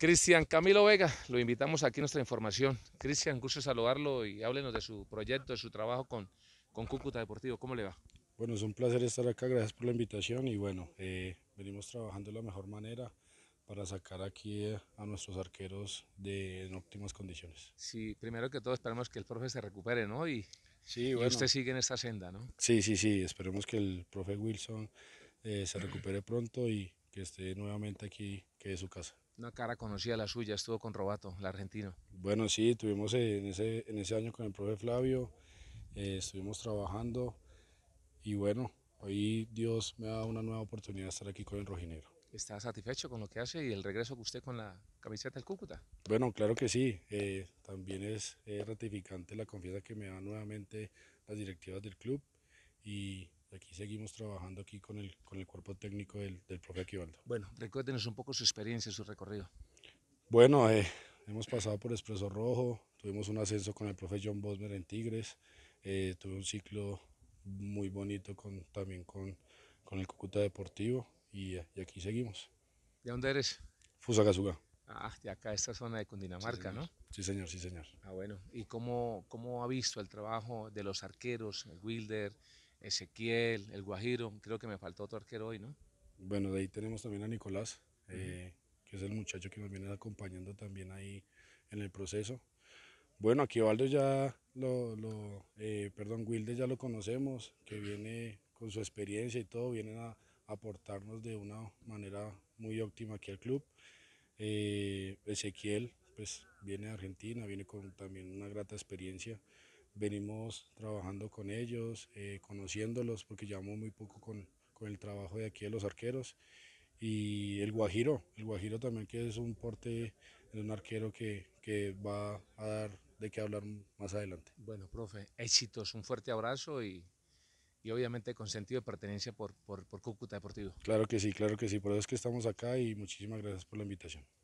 Cristian Camilo Vega, lo invitamos aquí a nuestra información. Cristian, gusto saludarlo y háblenos de su proyecto, de su trabajo con, Cúcuta Deportivo. ¿Cómo le va? Bueno, es un placer estar acá, gracias por la invitación y bueno, eh, venimos trabajando de la mejor manera para sacar aquí eh, a nuestros arqueros de, en óptimas condiciones. Sí, primero que todo esperamos que el profe se recupere, ¿no? Y, usted sigue en esta senda, ¿no? Sí, sí, sí, esperemos que el profe Wilson eh, se recupere pronto y que esté nuevamente aquí, que es su casa. Una cara conocida la suya, estuvo con Robato, el argentino. Bueno, sí, estuvimos e, en ese, en ese año con el profe Flavio, eh, estuvimos trabajando y bueno, hoy Dios me ha dado una nueva oportunidad de estar aquí con el rojinero. ¿Está satisfecho con lo que hace y el regreso que usted con la camiseta del Cúcuta? Bueno, claro que sí. Eh, también es ratificante la confianza que me da nuevamente las directivas del club y aquí seguimos trabajando aquí con el, con el cuerpo técnico del, del profe Aquivaldo. Bueno, recuérdenos un poco su experiencia, su recorrido. Bueno, eh, hemos pasado por Expreso Rojo, tuvimos un ascenso con el profe John Bosmer en Tigres, eh, tuve un ciclo muy bonito con, también con, con el Cúcuta Deportivo y, aquí seguimos. ¿De dónde eres? Fusagasuga. Ah, de acá, esta zona de Cundinamarca, ¿no? Sí, señor, sí, señor. Ah, bueno. ¿Y cómo, cómo ha visto el trabajo de los arqueros, el Wilder, Ezequiel, el Guajiro, creo que me faltó otro arquero hoy, ¿no? Bueno, de ahí tenemos también a Nicolás, eh, que es el muchacho que nos viene acompañando también ahí en el proceso. Bueno, aquí Valdo ya lo, eh, perdón, Wilde ya lo conocemos, que viene con su experiencia y todo, viene a aportarnos de una manera muy óptima aquí al club. Eh, Ezequiel, pues viene de Argentina, viene con también una grata experiencia venimos trabajando con ellos, eh, conociéndolos, porque llevamos muy poco con, el trabajo de aquí de los arqueros. Y el Guajiro, el Guajiro también que es un porte de un arquero que, va a dar de qué hablar más adelante. Bueno, profe, éxitos, un fuerte abrazo y, obviamente con sentido de pertenencia por, por, por Cúcuta Deportivo. Claro que sí, claro que sí, por eso es que estamos acá y muchísimas gracias por la invitación.